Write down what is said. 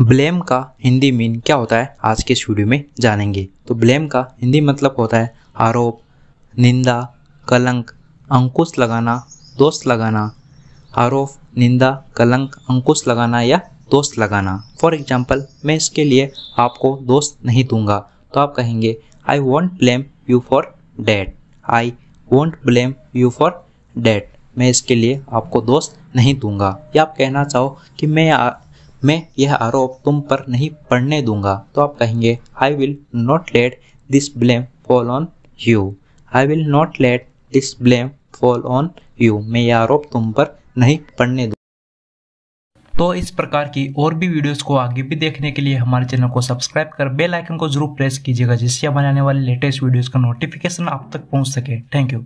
blame का Hindi mean क्या होता है आज के स्टूडियो में जानेंगे तो ब्लेम का हिंदी मतलब होता है आरोप निंदा कलंक अंकुश लगाना दोष लगाना आरोप निंदा कलंक अंकुश लगाना या दोष लगाना फॉर एग्जाम्पल मैं इसके लिए आपको दोष नहीं दूंगा तो आप कहेंगे I won't blame you for that I won't blame you for that मैं इसके लिए आपको दोष नहीं दूंगा या आप कहना चाहो कि मैं मैं यह आरोप तुम पर नहीं पड़ने दूंगा तो आप कहेंगे I will not let this blame fall on you I will not let this blame fall on you मैं यह आरोप तुम पर नहीं पड़ने दूंगा तो इस प्रकार की और भी वीडियोस को आगे भी देखने के लिए हमारे चैनल को सब्सक्राइब कर बेल आइकन को जरूर प्रेस कीजिएगा जिससे हमारे आने वाले लेटेस्ट वीडियोस का नोटिफिकेशन आप तक पहुंच सके थैंक यू